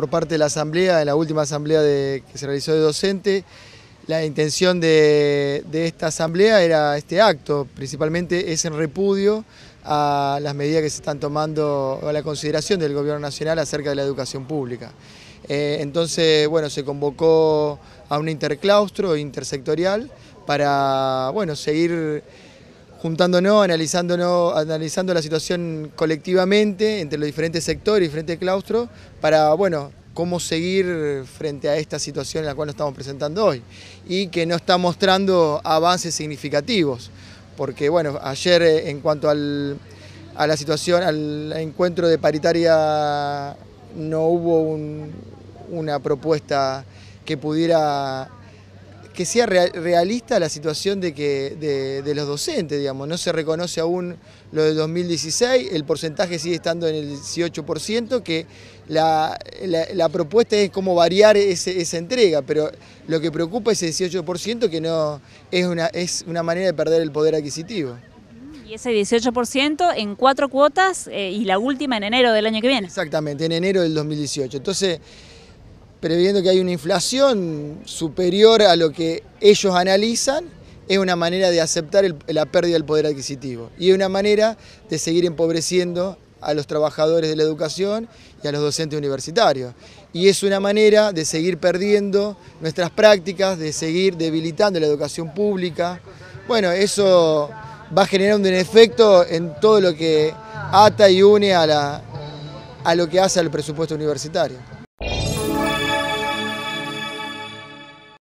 por parte de la Asamblea, en la última Asamblea que se realizó de docente. La intención de, esta Asamblea era este acto, principalmente es en repudio a las medidas que se están tomando, a la consideración del Gobierno Nacional acerca de la educación pública. Eh, entonces, bueno, se convocó a un interclaustro intersectorial para, bueno, seguir juntándonos, analizándonos, analizando la situación colectivamente entre los diferentes sectores y diferentes claustros para, bueno, cómo seguir frente a esta situación en la cual nos estamos presentando hoy y que no está mostrando avances significativos, porque bueno, ayer eh, en cuanto al, a la situación, al encuentro de paritaria no hubo una propuesta que pudiera que sea realista la situación de, que, de, los docentes, digamos. No se reconoce aún lo del 2016, el porcentaje sigue estando en el 18%, que la, propuesta es cómo variar esa entrega, pero lo que preocupa es el 18% que no es una, es una manera de perder el poder adquisitivo. Y ese 18% en cuatro cuotas eh, y la última en enero del año que viene. Exactamente, en enero del 2018. Entonces previendo que hay una inflación superior a lo que ellos analizan, es una manera de aceptar la pérdida del poder adquisitivo y es una manera de seguir empobreciendo a los trabajadores de la educación y a los docentes universitarios. Y es una manera de seguir perdiendo nuestras prácticas, de seguir debilitando la educación pública. Bueno, eso va generando un efecto en todo lo que ata y une a, a lo que hace al presupuesto universitario.